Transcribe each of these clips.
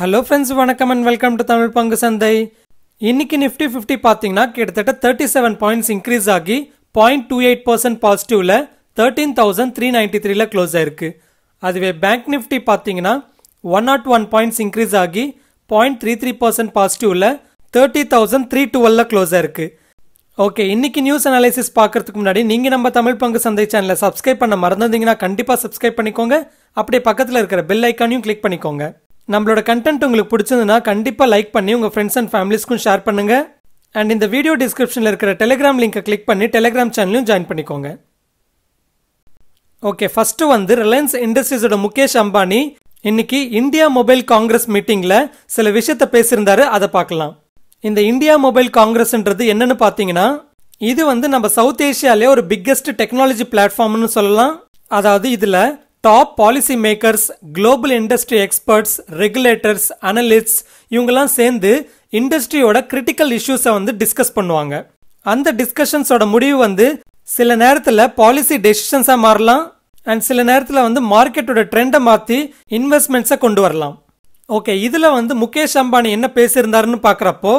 hello friends வணக்கம் and welcome to Tamil பங்கு சந்தை இன்னைக்கு நிஃப்டி ஃபிஃப்டி பார்த்தீங்கன்னா கிட்டத்தட்ட தேர்ட்டி செவன் பாயிண்ட்ஸ் இன்க்ரீஸ் ஆகி பாயிண்ட் டூ எயிட் பர்சன்ட் பாசிட்டிவ்ல தேர்ட்டீன் தௌசண்ட் த்ரீ நைன்டி த்ரீல க்ளோஸ் ஆயிருக்கு அதுவே பேங்க் நிஃப்டி பார்த்தீங்கன்னா one naught one points increase ஆகி பாயிண்ட் த்ரீ த்ரீ பர்சன்ட் பாசிட்டிவ்ல தேர்ட்டி தௌசண்ட் த்ரீ டுவெல்ல க்ளோஸ் ஆயிருக்கு ஓகே இன்னைக்கு நியூஸ் அனாலிசிஸ் பார்க்கறதுக்கு முன்னாடி நீங்கள் நம்ம தமிழ் பங்கு சந்தை சேனலை சப்ஸ்கிரைப் பண்ண மறந்துருந்தீங்கன்னா கண்டிப்பாக சப்ஸ்கிரைப் பண்ணிக்கோங்க அப்படியே பக்கத்தில் இருக்கிற பெல் ஐக்கானையும் கிளிக் பண்ணிக்கோங்க நம்மளோட கண்டென்ட் உங்களுக்கு பிடிச்சதுனா கண்டிப்பாக லைக் பண்ணி உங்கள் ஃப்ரெண்ட்ஸ் அண்ட் ஃபேமிலிஸ்க்கும் ஷேர் பண்ணுங்கள் அண்ட் இந்த வீடியோ டிஸ்கிரிப்ஷனில் இருக்கிற டெலிகிராம் லிங்கை கிளிக் பண்ணி டெலிகிராம் சேனலையும் ஜாயின் பண்ணிக்கோங்க ஓகே ஃபர்ஸ்ட் வந்து ரிலையன்ஸ் இண்டஸ்ட்ரீஸோட முகேஷ் அம்பானி இன்னைக்கு இந்தியா மொபைல் காங்கிரஸ் மீட்டிங்கில் சில விஷயத்த பேசியிருந்தாரு அதை பார்க்கலாம் இந்த இந்தியா மொபைல் காங்கிரஸ்ன்றது என்னன்னு பார்த்தீங்கன்னா இது வந்து நம்ம சவுத் ஏஷியாலே ஒரு பிக்கெஸ்ட் டெக்னாலஜி பிளாட்ஃபார்ம்னு சொல்லலாம் அதாவது இதில் top policy makers global industry experts regulators analysts இவங்கெல்லாம் சேர்ந்து இண்டஸ்ட்ரியோட கிரிட்டிக்கல் இஷ்யூஸை வந்து டிஸ்கஸ் பண்ணுவாங்க அந்த டிஸ்கஷன்ஸோட முடிவு வந்து சில நேரத்தில் பாலிசி டெசிஷன்ஸாக மாறலாம் அண்ட் சில நேரத்தில் வந்து மார்க்கெட்டோட ட்ரெண்டை மாற்றி இன்வெஸ்ட்மெண்ட்ஸை கொண்டு வரலாம் ஓகே இதில் வந்து முகேஷ் அம்பானி என்ன பேசியிருந்தாருன்னு பார்க்குறப்போ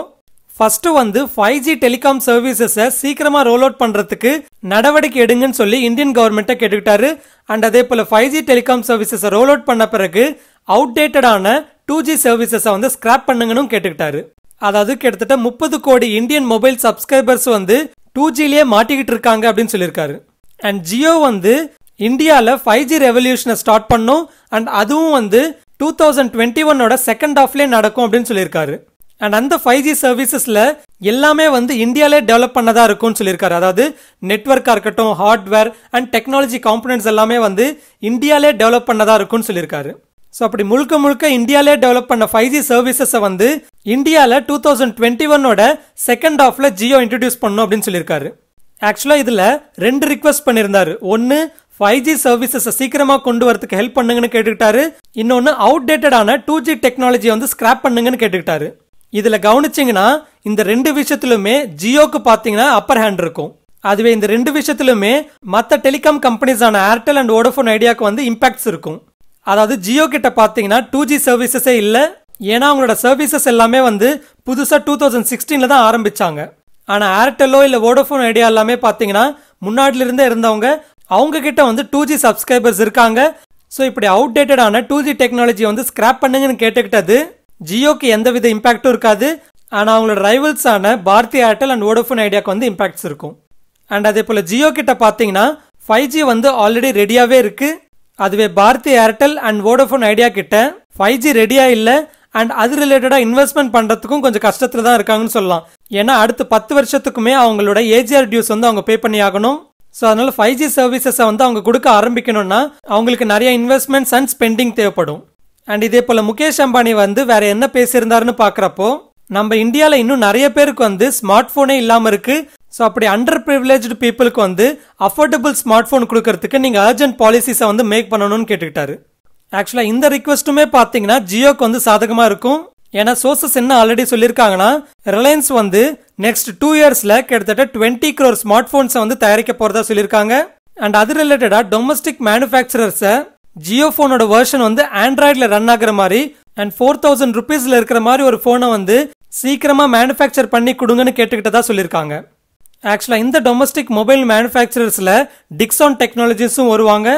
ஃபர்ஸ்ட் வந்து ஃபைவ் ஜி டெலிகாம் சர்வீசஸை சீக்கிரமா ரோல் அவுட் பண்றதுக்கு நடவடிக்கை எடுங்கன்னு சொல்லி இந்தியன் கவர்மெண்ட்டை கேட்டுக்கிட்டாரு அண்ட் அதே போல ஃபைவ் ஜி டெலிகாம் சர்வீசஸை ரோல் அவுட் பண்ண பிறகு அவுடேட்டடான டூ ஜி சர்வீசஸை வந்து ஸ்கிராப் பண்ணுங்கன்னு கேட்டுக்கிட்டாரு அதாவது கிட்டத்தட்ட முப்பது கோடி இந்தியன் மொபைல் சப்ஸ்கிரைபர்ஸ் வந்து டூ ஜிலேயே மாட்டிக்கிட்டு இருக்காங்க அப்படின்னு சொல்லியிருக்காரு அண்ட் ஜியோ வந்து இந்தியாவில் ஃபைவ் ஜி ரெவல்யூஷனை ஸ்டார்ட் பண்ணும் அண்ட் அதுவும் வந்து டூ தௌசண்ட் டுவெண்ட்டி ஒன்னோட செகண்ட் ஹாஃப்லேயே நடக்கும் அப்படின்னு சொல்லியிருக்காரு அண்ட் அந்த ஃபைவ் ஜி சர்வீசஸில் எல்லாமே வந்து இந்தியாவிலே டெவலப் பண்ணதாக இருக்கும்னு சொல்லியிருக்காரு அதாவது நெட்ஒர்க்காக இருக்கட்டும் ஹார்ட்வேர் அண்ட் டெக்னாலஜி காம்பனன்ஸ் எல்லாமே வந்து இந்தியாவிலே டெவலப் பண்ணதாக இருக்கும்னு சொல்லியிருக்காரு ஸோ அப்படி முழுக்க முழுக்க இந்தியாவிலே டெவலப் பண்ண ஃபைவ் ஜி சர்வீசஸை வந்து இந்தியாவில் டூ தௌசண்ட் டுவெண்ட்டி ஒன்னோட செகண்ட் ஆஃபில் ஜியோ இன்ட்ரடியூஸ் பண்ணும் அப்படின்னு சொல்லியிருக்காரு ஆக்சுவலாக இதில் ரெண்டு ரிக்வஸ்ட் பண்ணியிருந்தார் ஒன்று ஃபைவ் ஜி சர்வீசஸை சீக்கிரமாக கொண்டு வரதுக்கு ஹெல்ப் பண்ணுங்கன்னு கேட்டுக்கிட்டாரு இன்னொன்று அவுடேட்டடான டூ ஜி டெக்னாலஜியை வந்து ஸ்கிராப் பண்ணுங்கன்னு கேட்டுக்கிட்டாரு இதில் கவனிச்சிங்கன்னா இந்த ரெண்டு விஷயத்திலுமே ஜியோக்கு பார்த்தீங்கன்னா அப்பர் ஹேண்ட் இருக்கும் அதுவே இந்த ரெண்டு விஷயத்திலுமே மற்ற டெலிகாம் கம்பெனிஸான ஏர்டெல் அண்ட் ஓடோஃபோன் ஐடியாவுக்கு வந்து இம்பாக்ட்ஸ் இருக்கும் அதாவது ஜியோ கிட்ட பார்த்தீங்கன்னா டூ ஜி சர்வீசஸே இல்லை ஏன்னா அவங்களோட சர்வீசஸ் எல்லாமே வந்து புதுசாக டூ தௌசண்ட் சிக்ஸ்டீனில் தான் ஆரம்பித்தாங்க ஆனால் ஏர்டெல்லோ இல்லை ஓடோஃபோன் ஐடியா எல்லாமே பார்த்தீங்கன்னா முன்னாடிலிருந்தே இருந்தவங்க அவங்க கிட்ட வந்து டூ ஜி சப்ஸ்கிரைபர்ஸ் இருக்காங்க ஸோ இப்படி அவுடேட்டடான டூ ஜி டெக்னாலஜி வந்து ஸ்கிராப் பண்ணுங்கன்னு கேட்டுக்கிட்டது ஜியோக்கு எந்தவித இம்பாக்டும் இருக்காது ஆனால் அவங்களோட ரைவல்ஸான பாரதி ஏர்டெல் அண்ட் ஓடோஃபோன் ஐடியாவுக்கு வந்து இம்பாக்ட்ஸ் இருக்கும் அண்ட் அதே போல் ஜியோ கிட்ட பார்த்தீங்கன்னா ஃபைவ் ஜி வந்து ஆல்ரெடி ரெடியாகவே இருக்குது அதுவே பாரதி ஏர்டெல் அண்ட் ஓடோஃபோன் ஐடியா கிட்ட ஃபைவ் ஜி ரெடியாக இல்லை அண்ட் அது ரிலேட்டடாக இன்வெஸ்ட்மெண்ட் பண்ணுறதுக்கும் கொஞ்சம் கஷ்டத்தில் தான் இருக்காங்கன்னு சொல்லலாம் ஏன்னா அடுத்த பத்து வருஷத்துக்குமே அவங்களோட ஏஜிஆர் டியூஸ் வந்து அவங்க பே பண்ணி ஆகணும் ஸோ அதனால் ஃபைவ் ஜி சர்வீசஸை வந்து அவங்க கொடுக்க ஆரம்பிக்கணும்னா அவங்களுக்கு நிறைய இன்வெஸ்ட்மெண்ட்ஸ் அண்ட் ஸ்பெண்டிங் தேவைப்படும் அண்ட் இதே போல் முகேஷ் அம்பானி வந்து வேற என்ன பேசியிருந்தாருன்னு பார்க்குறப்போ நம்ம இந்தியாவில் இன்னும் நிறைய பேருக்கு வந்து ஸ்மார்ட் ஃபோனே இல்லாமல் இருக்குது ஸோ அப்படி அண்டர் ப்ரிவிலேஜ்டு பீப்புளுக்கு வந்து அஃபோர்டபுள் ஸ்மார்ட் ஃபோன் கொடுக்கறதுக்கு நீங்கள் அர்ஜென்ட் பாலிசிஸை வந்து மேக் பண்ணணும்னு கேட்டுக்கிட்டாரு ஆக்சுவலாக இந்த ரிக்வெஸ்ட்டுமே பார்த்தீங்கன்னா ஜியோக்கு வந்து சாதகமாக இருக்கும் ஏன்னா சோர்சஸ் என்ன ஆல்ரெடி சொல்லியிருக்காங்கன்னா ரிலையன்ஸ் வந்து நெக்ஸ்ட் டூ இயர்ஸில் கிட்டத்தட்ட டுவெண்ட்டி க்ரோர் ஸ்மார்ட் ஃபோன்ஸை வந்து தயாரிக்க போகிறதா சொல்லியிருக்காங்க அண்ட் அது ரிலேட்டடாக டொமஸ்டிக் மேனுஃபேக்சரர்ஸை ஜியோ ஃபோனோட வெர்ஷன் வந்து ஆண்ட்ராய்டில் ரன் ஆகிற மாதிரி அண்ட் ஃபோர் தௌசண்ட் ருபீஸில் இருக்கிற மாதிரி ஒரு ஃபோனை வந்து சீக்கிரமாக மேனுஃபேக்சர் பண்ணி கொடுங்கன்னு தான் சொல்லியிருக்காங்க ஆக்சுவலாக இந்த டொமஸ்டிக் மொபைல் மேனுஃபேக்சரர்ஸில் டிக்ஸான் டெக்னாலஜிஸும் வருவாங்க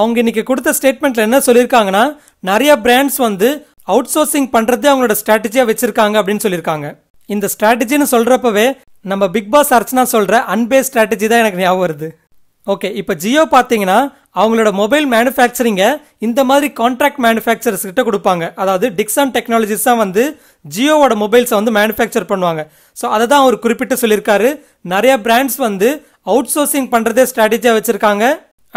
அவங்க இன்னைக்கு கொடுத்த ஸ்டேட்மெண்ட்டில் என்ன சொல்லியிருக்காங்கன்னா நிறைய பிராண்ட்ஸ் வந்து அவுட் சோர்சிங் பண்ணுறதே அவங்களோட ஸ்ட்ராட்டஜியாக வச்சுருக்காங்க அப்படின்னு சொல்லியிருக்காங்க இந்த ஸ்ட்ராட்டஜின்னு சொல்கிறப்பவே நம்ம பிக் பாஸ் அர்ச்சனா சொல்கிற அன்பேஸ் ஸ்ட்ராட்டஜி தான் எனக்கு ஞாபகம் வருது ஓகே இப்போ ஜியோ பார்த்தீங்கன்னா அவங்களோட மொபைல் மேனுஃபேக்சரிங்கை இந்த மாதிரி கான்ட்ராக்ட் மேனுஃபேக்சர்ஸ் கிட்ட கொடுப்பாங்க அதாவது டிக்ஸான் டெக்னாலஜிஸ் தான் வந்து ஜியோவோட மொபைல்ஸை வந்து மேனுஃபேக்சர் பண்ணுவாங்க ஸோ அதை தான் அவர் குறிப்பிட்டு சொல்லியிருக்காரு நிறைய பிராண்ட்ஸ் வந்து அவுட் சோர்சிங் பண்ணுறதே ஸ்ட்ராட்டஜியாக வச்சுருக்காங்க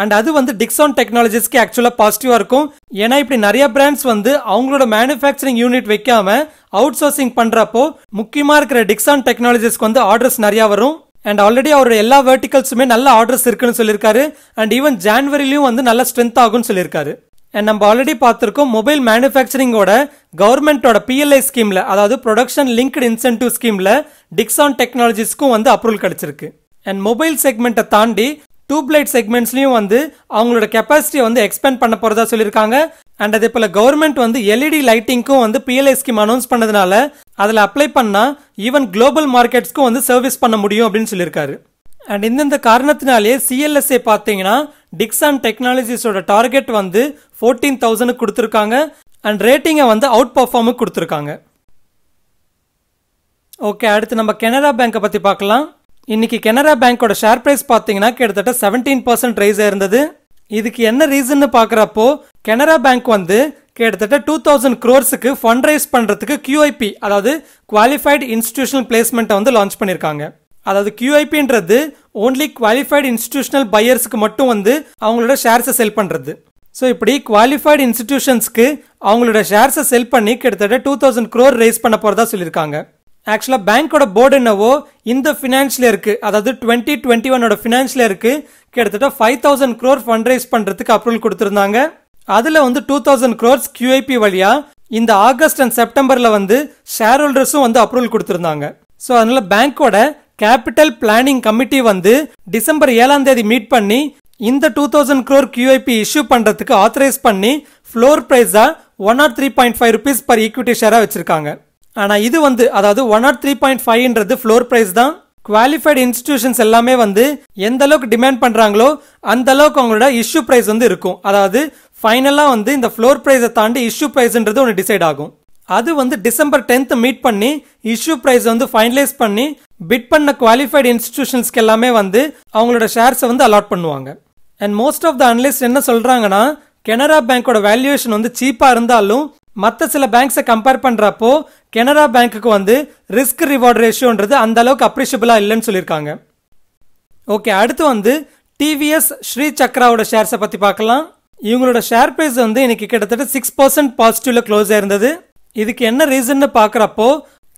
அண்ட் அது வந்து டிக்ஸான் டெக்னாலஜிஸ்க்கு ஆக்சுவலாக பாசிட்டிவாக இருக்கும் ஏன்னா இப்படி நிறைய பிராண்ட்ஸ் வந்து அவங்களோட மேனுஃபேக்சரிங் யூனிட் வைக்காம அவுட் சோர்சிங் பண்ணுறப்போ முக்கியமாக இருக்கிற டிக்ஸான் டெக்னாலஜிஸ்க்கு வந்து ஆர்டர்ஸ் நிறையா வரும் அண்ட் ஆல்ரெடி அவருடைய எல்லா வேர்டிகல்ஸுமே நல்ல ஆர்டர்ஸ் இருக்குன்னு சொல்லியிருக்காரு அண்ட் ஈவன் ஜான்வரிலையும் வந்து நல்ல ஸ்ட்ரென்த் ஆகும்னு சொல்லியிருக்காரு அண்ட் நம்ம ஆல்ரெடி பார்த்துருக்கோம் மொபைல் மேனுஃபேக்சரிங்கோட கவர்மெண்ட்டோட பிஎல்ஐ ஸ்கீமில் அதாவது ப்ரொடக்ஷன் லிங்க்டு இன்சென்டிவ் ஸ்கீமில் டிக்ஸான் டெக்னாலஜிஸ்க்கும் வந்து அப்ரூவல் கிடச்சிருக்கு அண்ட் மொபைல் செக்மெண்ட்டை தாண்டி டியூப்லைட் செக்மெண்ட்ஸ்லையும் வந்து அவங்களோட கெப்பாசிட்டியை வந்து எக்ஸ்பேண்ட் பண்ண போகிறதா சொல்லியிருக்காங்க அண்ட் அதே போல கவர்மெண்ட் வந்து எல்இடி லைட்டிங்க்கும் e வந்து பிஎல்ஐ ஸ்கீம் அனௌன்ஸ் பண்ணதுனால அதில் அப்ளை பண்ணால் ஈவன் குளோபல் மார்க்கெட்ஸ்க்கும் வந்து சர்வீஸ் பண்ண முடியும் அப்படின்னு சொல்லியிருக்காரு அண்ட் இந்தந்த காரணத்தினாலே சிஎல்எஸ்ஏ பார்த்தீங்கன்னா டிக்ஸ் அண்ட் டெக்னாலஜிஸோட டார்கெட் வந்து ஃபோர்டீன் தௌசண்ட் கொடுத்துருக்காங்க அண்ட் ரேட்டிங்கை வந்து அவுட் பர்ஃபார்முக்கு கொடுத்துருக்காங்க ஓகே அடுத்து நம்ம கெனரா பேங்கை பற்றி பார்க்கலாம் இன்னைக்கு கெனரா பேங்கோட ஷேர் ப்ரைஸ் பார்த்தீங்கன்னா கிட்டத்தட்ட செவன்டீன் பர்சன்ட் ரைஸ் ஆயிருந்தது இதுக்கு என்ன ரீசன்னு பார்க்குறப்போ கனரா பேங்க் வந்து கிட்டத்தட்ட டூ தௌசண்ட் க்ரோர்ஸுக்கு ஃபண்ட் ரைஸ் பண்ணுறதுக்கு கியூஐபி அதாவது குவாலிஃபைடு இன்ஸ்டிடியூஷனல் பிளேஸ்மெண்ட்டை வந்து லான்ச் பண்ணியிருக்காங்க அதாவது கியூஐபின்றது ஓன்லி குவாலிஃபைடு இன்ஸ்டிடியூஷனல் பையர்ஸுக்கு மட்டும் வந்து அவங்களோட ஷேர்ஸை செல் பண்ணுறது ஸோ இப்படி குவாலிஃபைடு இன்ஸ்டிடியூஷன்ஸ்க்கு அவங்களோட ஷேர்ஸை செல் பண்ணி கிட்டத்தட்ட டூ தௌசண்ட் க்ரோர் ரைஸ் பண்ண போகிறதா சொல்லியிருக்காங்க ஆக்சுவலாக பேங்க்கோட போர்டு என்னவோ இந்த ஃபினான்ஷியல் இருக்குது அதாவது டுவெண்ட்டி டுவெண்ட்டி ஒன்னோட ஃபினான்ஷியல் இருக்குது கிட்டத்தட்ட five thousand crore fund raise பண்ணுறதுக்கு அப்ரூவல் கொடுத்துருந்தாங்க அதில் வந்து டூ தௌசண்ட் க்ரோர்ஸ் கியூஐபி வழியாக இந்த ஆகஸ்ட் அண்ட் செப்டம்பரில் வந்து ஷேர் ஹோல்டர்ஸும் வந்து அப்ரூவல் கொடுத்துருந்தாங்க ஸோ அதனால் பேங்க்கோட கேபிட்டல் பிளானிங் கமிட்டி வந்து டிசம்பர் ஏழாம் தேதி மீட் பண்ணி இந்த two thousand crore QIP issue பண்ணுறதுக்கு ஆத்தரைஸ் பண்ணி ஃப்ளோர் ப்ரைஸாக one or three point five rupees per equity ஷேராக வச்சுருக்காங்க ஆனால் இது வந்து அதாவது ஒன் ஆர் த்ரீ பாயிண்ட் ஃபைவ்ன்றது ஃப்ளோர் ப்ரைஸ் தான் குவாலிஃபைடு இன்ஸ்டிடியூஷன்ஸ் எல்லாமே வந்து எந்த அளவுக்கு டிமாண்ட் பண்ணுறாங்களோ அந்த அளவுக்கு அவங்களோட இஷ்யூ ப்ரைஸ் வந்து இருக்கும் அதாவது ஃபைனலாக வந்து இந்த ஃப்ளோர் ப்ரைஸை தாண்டி இஷ்யூ ப்ரைஸ்ன்றது ஒன்று டிசைட் ஆகும் அது வந்து டிசம்பர் டென்த் மீட் பண்ணி இஷ்யூ ப்ரைஸ் வந்து ஃபைனலைஸ் பண்ணி பிட் பண்ண குவாலிஃபைடு இன்ஸ்டிடியூஷன்ஸ்க்கு எல்லாமே வந்து அவங்களோட ஷேர்ஸை வந்து அலாட் பண்ணுவாங்க and most of the analyst என்ன சொல்கிறாங்கன்னா கெனரா பேங்கோட வேல்யூவேஷன் வந்து சீப்பாக இருந்தாலும் மற்ற சில பேங்க்ஸை கம்பேர் பண்ணுறப்போ கெனரா பேங்க்குக்கு வந்து ரிஸ்க் ரிவார்டு ரேஷியோன்றது அந்த அளவுக்கு அப்ரிஷியபிளாக இல்லைன்னு சொல்லியிருக்காங்க ஓகே அடுத்து வந்து டிவிஎஸ் ஸ்ரீ சக்ராவோட ஷேர்ஸை பற்றி பார்க்கலாம் இவங்களோட ஷேர் ப்ரைஸ் வந்து இன்னைக்கு கிட்டத்தட்ட சிக்ஸ் பர்சன்ட் பாசிட்டிவ்ல க்ளோஸ் ஆயிருந்தது இதுக்கு என்ன ரீசன்னு பார்க்குறப்போ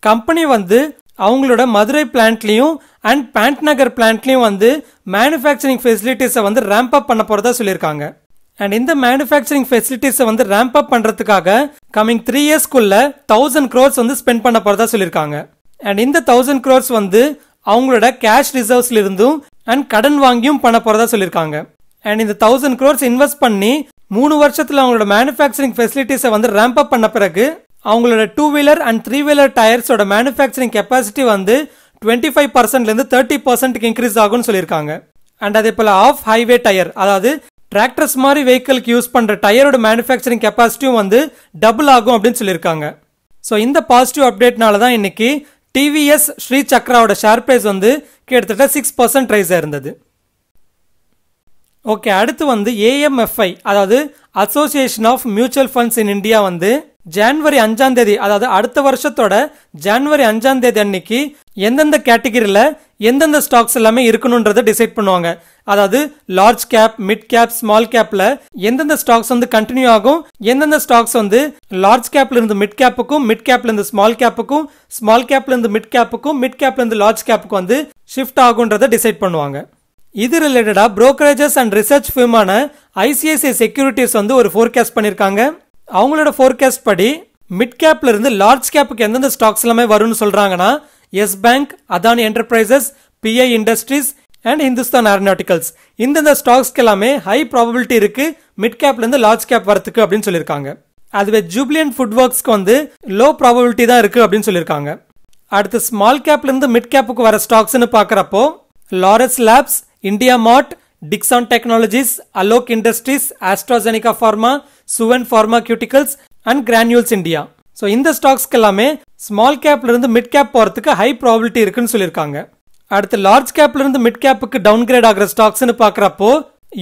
கம்பெனி வந்து அவங்களோட மதுரை பிளான்ட்லயும் அண்ட் பேண்ட் நகர் பிளான்ட்லயும் வந்து மேனுஃபேக்சரிங் ஃபெசிலிட்டிஸை வந்து ரேம்ப் அப் பண்ண போகிறதா சொல்லியிருக்காங்க அண்ட் இந்த மேனுஃபேக்சரிங் ஃபெசிலிட்டிஸை வந்து ரேம்ப் அப் பண்ணுறதுக்காக கம்மிங் த்ரீ இயர்ஸ்க்குள்ள தௌசண்ட் க்ரோர்ஸ் வந்து ஸ்பெண்ட் பண்ண போகிறதா சொல்லியிருக்காங்க அண்ட் இந்த தௌசண்ட் க்ரோர்ஸ் வந்து அவங்களோட கேஷ் ரிசர்வ்ஸ்ல இருந்தும் அண்ட் கடன் வாங்கியும் பண்ண போகிறதா சொல்லியிருக்காங்க அண்ட் இந்த தௌசண்ட் க்ரோர்ஸ் இன்வெஸ்ட் பண்ணி மூணு வருஷத்தில் அவங்களோட மேனுஃபேக்சரிங் ஃபெசிலிட்டிஸை வந்து ரேம்ப் அப் பண்ண பிறகு அவங்களோட two wheeler and three wheeler டயர்ஸோட மேனுஃபேக்சரிங் கெப்பாசிட்டி வந்து டுவெண்ட்டி ஃபைவ் பர்சன்ட்லேருந்து தேர்ட்டி பர்சன்ட்டுக்கு இன்க்ரீஸ் ஆகும்னு சொல்லியிருக்காங்க அண்ட் அதே போல் ஆஃப் ஹைவே டயர் அதாவது டிராக்டர்ஸ் மாதிரி வெஹிக்கிளுக்கு யூஸ் பண்ணுற டயரோட மேனுஃபேக்சரிங் கெப்பாசிட்டியும் வந்து டபுள் ஆகும் அப்படின்னு சொல்லியிருக்காங்க ஸோ இந்த பாசிட்டிவ் அப்டேட்னால தான் இன்னைக்கு டிவிஎஸ் ஸ்ரீ சக்ராவோட ஷேர் ப்ரைஸ் வந்து கிட்டத்தட்ட சிக்ஸ் பர்சன்ட் ரைஸ் ஆயிருந்தது ஓகே அடுத்து வந்து ஏஎம்எஃப்ஐ அதாவது association of mutual funds in India வந்து ஜான்வரி அஞ்சாம் தேதி அதாவது அடுத்த வருஷத்தோட ஜான்வரி அஞ்சாம் தேதி அன்னைக்கு எந்தெந்த கேட்டகரியில் எந்தெந்த ஸ்டாக்ஸ் எல்லாமே இருக்கணுன்றதை டிசைட் பண்ணுவாங்க அதாவது large cap mid cap small கேப்ல எந்தெந்த ஸ்டாக்ஸ் வந்து கண்டினியூ ஆகும் எந்தெந்த ஸ்டாக்ஸ் வந்து லார்ஜ் கேப்ல இருந்து மிட் கேப்புக்கும் மிட் கேப்ல இருந்து ஸ்மால் கேப்புக்கும் ஸ்மால் கேப்ல இருந்து மிட் கேப்புக்கும் மிட் கேப்ல இருந்து லார்ஜ் கேப்புக்கும் வந்து ஷிஃப்ட் ஆகுன்றதை டிசைட் பண்ணுவாங்க இது ரிலேட்டடாக ப்ரோக்கரேஜஸ் அண்ட் ரிசர்ச் ஃபிர்மான ஐசிஐசிஐ செக்யூரிட்டிஸ் வந்து ஒரு ஃபோர்காஸ்ட் பண்ணியிருக்காங்க அவங்களோட ஃபோர்காஸ்ட் படி மிட் கேப்ல இருந்து லார்ஜ் கேப்புக்கு எந்தெந்த ஸ்டாக்ஸ் எல்லாமே வரும்னு சொல்கிறாங்கன்னா Yes Bank Adani Enterprises PI Industries and Hindustan Aeronauticals இந்தந்த ஸ்டாக்ஸ்க்கு எல்லாமே ஹை ப்ராபபிலிட்டி இருக்குது மிட் கேப்லேருந்து லார்ஜ் கேப் வரத்துக்கு அப்படின்னு சொல்லியிருக்காங்க அதுவே ஜூப்ளியன் ஃபுட் ஒர்க்ஸ்க்கு வந்து லோ ப்ராபபிலிட்டி தான் இருக்குது அப்படின்னு சொல்லியிருக்காங்க அடுத்து ஸ்மால் கேப்லேருந்து மிட் கேப்புக்கு வர ஸ்டாக்ஸ்னு பார்க்குறப்போ Laurus labs India Mart, Dixon Technologies, Alok Industries, AstraZeneca Pharma, Suven Pharmaceuticals and Granules India so இந்த ஸ்டாக்ஸ்க்கு எல்லாமே ஸ்மால் கேப்ல இருந்து மிட் கேப் போகிறதுக்கு ஹை ப்ராபிலிட்டி இருக்குன்னு சொல்லியிருக்காங்க அடுத்து லார்ஜ் கேப்ல இருந்து மிட் கேப்புக்கு டவுன் கிரேட் ஆகிற ஸ்டாக்ஸ்னு பார்க்குறப்போ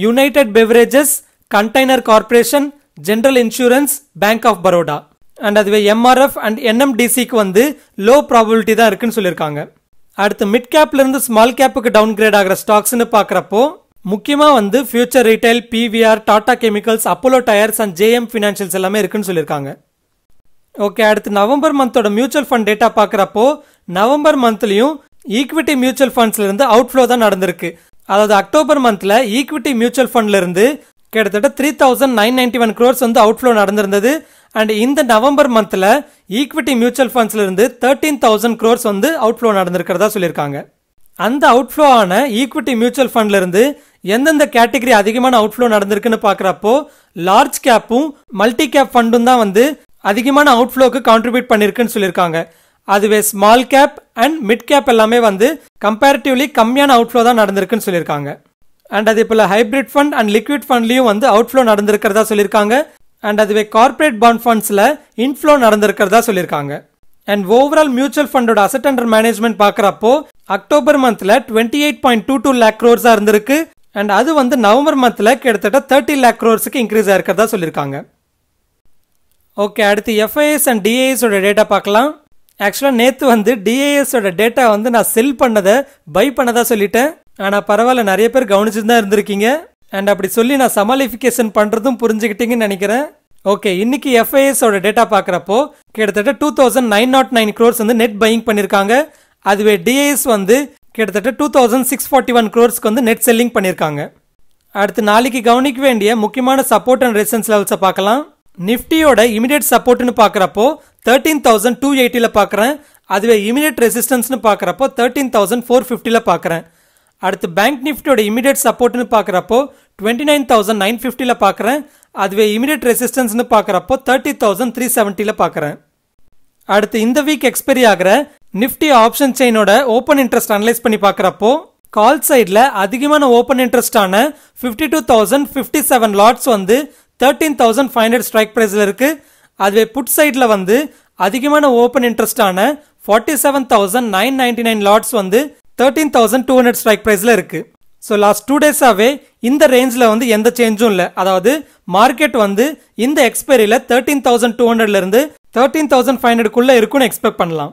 United Beverages Container Corporation General Insurance Bank of Baroda and அதுவே எம்ஆர்எஃப் அண்ட் என்எம்டிசிக்கு வந்து லோ ப்ராபபிலிட்டி தான் இருக்குன்னு சொல்லியிருக்காங்க அடுத்து மிட் இருந்து ஸ்மால் கேப்புக்கு டவுன் கிரேட் ஆகிற ஸ்டாக்ஸ்னு பார்க்குறப்போ முக்கியமாக வந்து Future Retail PVR Tata Chemicals Apollo Tyres and JM Financials எல்லாமே இருக்குன்னு சொல்லியிருக்காங்க ஓகே அடுத்து நவம்பர் மந்தோட மியூச்சுவல் ஃபண்ட் டேட்டா பார்க்குறப்போ நவம்பர் மந்த்லையும் ஈக்விட்டி மியூச்சுவல் ஃபண்ட்ஸ்லேருந்து அவுட்ஃப்ளோ தான் நடந்திருக்கு அதாவது அக்டோபர் மந்தில் ஈக்விட்டி மியூச்சுவல் இருந்து கிட்டத்தட்ட three thousand nine ninety one crores வந்து அவுட்ஃப்ளோ நடந்திருந்தது அண்ட் இந்த நவம்பர் மந்தில் ஈக்விட்டி மியூச்சுவல் ஃபண்ட்ஸ்லேருந்து தேர்ட்டீன் தௌசண்ட் க்ரோர்ஸ் வந்து அவுட்ஃப்ளோ நடந்திருக்கிறதா சொல்லியிருக்காங்க அந்த அவுட்ஃப்ளோ ஆன ஈக்விட்டி மியூச்சுவல் ஃபண்ட்லேருந்து எந்தெந்த கேட்டகரி அதிகமான அவுட்ஃப்ளோ நடந்திருக்குன்னு பார்க்குறப்போ லார்ஜ் கேப்பும் மல்டி கேப் ஃபண்டும் தான் வந்து அதிகமான அவுட்ஃப்ளோக்கு கான்ட்ரிபியூட் பண்ணியிருக்குன்னு சொல்லியிருக்காங்க அதுவே small cap and mid cap எல்லாமே வந்து கம்பேரிட்டிவ்லி கம்மியான அவுட்ஃப்ளோ தான் நடந்திருக்குன்னு சொல்லியிருக்காங்க அண்ட் அதே போல் ஹைப்ரிட் ஃபண்ட் அண்ட் லிக்விட் ஃபண்ட்லேயும் வந்து அவுட்ஃப்ளோ நடந்திருக்கிறதா சொல்லியிருக்காங்க அண்ட் அதுவே கார்பரேட் பாண்ட் ஃபண்ட்ஸில் இன்ஃப்ளோ நடந்திருக்கிறதா சொல்லியிருக்காங்க அண்ட் ஓவரால் மியூச்சுவல் ஃபண்டோட அசட் அண்டர் மேனேஜ்மெண்ட் பார்க்குறப்போ அக்டோபர் மந்த்தில் twenty eight point two two lakh க்ரோர்ஸாக இருந்திருக்கு அண்ட் அது வந்து நவம்பர் மந்தில் கிட்டத்தட்ட தேர்ட்டி லேக் க்ரோர்ஸுக்கு இன்க்ரீஸ் ஆகிருக்கிறதா சொல்லியிருக்காங்க ஓகே அடுத்து எஃப்ஐஎஸ் அண்ட் டிஏஎஸோட டேட்டா பார்க்கலாம் ஆக்சுவலாக நேற்று வந்து டிஏஎஸோட டேட்டா வந்து நான் செல் பண்ணதை பை பண்ணதாக சொல்லிட்டேன் ஆனால் பரவாயில்ல நிறைய பேர் கவனிச்சுட்டு தான் இருந்திருக்கீங்க அண்ட் அப்படி சொல்லி நான் சமாலிஃபிகேஷன் பண்ணுறதும் புரிஞ்சுக்கிட்டீங்கன்னு நினைக்கிறேன் ஓகே இன்னைக்கு எஃப்ஐஎஸோட டேட்டா பார்க்குறப்போ கிட்டத்தட்ட two thousand nine naught nine crores வந்து நெட் பையிங் பண்ணியிருக்காங்க அதுவே டிஐஎஸ் வந்து கிட்டத்தட்ட two thousand six forty one க்ரோர்ஸ்க்கு வந்து நெட் செல்லிங் பண்ணியிருக்காங்க அடுத்து நாளைக்கு கவனிக்க வேண்டிய முக்கியமான சப்போர்ட் அண்ட் ரெசன்ஸ் லெவல்ஸை பார்க்கலாம் நிஃப்டியோட இமிடியட் சப்போர்ட்னு பார்க்குறப்போ தேர்ட்டீன் தௌசண்ட் டூ எயிட்டியில் பார்க்குறேன் அதுவே இமிடியட் ரெசிஸ்டன்ஸ்னு பார்க்குறப்போ தேர்ட்டீன் தௌசண்ட் ஃபோர் ஃபிஃப்டியில் பார்க்குறேன் அடுத்து பேங்க் நிஃப்டியோட இமிடியேட் சப்போர்ட்னு பார்க்குறப்போ டுவெண்ட்டி நைன் தௌசண்ட் நைன் ஃபிஃப்டியில் பார்க்குறேன் அதுவே இமிடியேட் ரெசிஸ்டன்ஸ்னு பார்க்குறப்போ தேர்ட்டி தௌசண்ட் த்ரீ செவன்ட்டியில் பார்க்குறேன் அடுத்து இந்த வீக் எக்ஸ்பைரி ஆகிற நிஃப்டி ஆப்ஷன் செயினோட ஓப்பன் இன்ட்ரெஸ்ட் அனலைஸ் பண்ணி பார்க்குறப்போ கால் சைடில் அதிகமான ஓப்பன் இன்ட்ரெஸ்டான fifty two thousand fifty seven lots வந்து thirteen thousand five hundred strike ப்ரைஸில் இருக்குது அதுவே புட் சைடில் வந்து அதிகமான ஓப்பன் இன்ட்ரெஸ்டான forty seven thousand nine ninety nine lots வந்து thirteen thousand two hundred strike ப்ரைஸில் இருக்குது ஸோ லாஸ்ட் டூ டேஸாகவே இந்த ரேஞ்சில் வந்து எந்த சேஞ்சும் இல்லை அதாவது மார்க்கெட் வந்து இந்த எக்ஸ்பைரியில் தேர்ட்டீன் தௌசண்ட் டூ ஹண்ட்ரட்லேருந்து தேர்ட்டீன் தௌசண்ட் ஃபைவ் ஹண்ட்ரட்குள்ளே இருக்குன்னு எக்ஸ்பெக்ட் பண்ணலாம்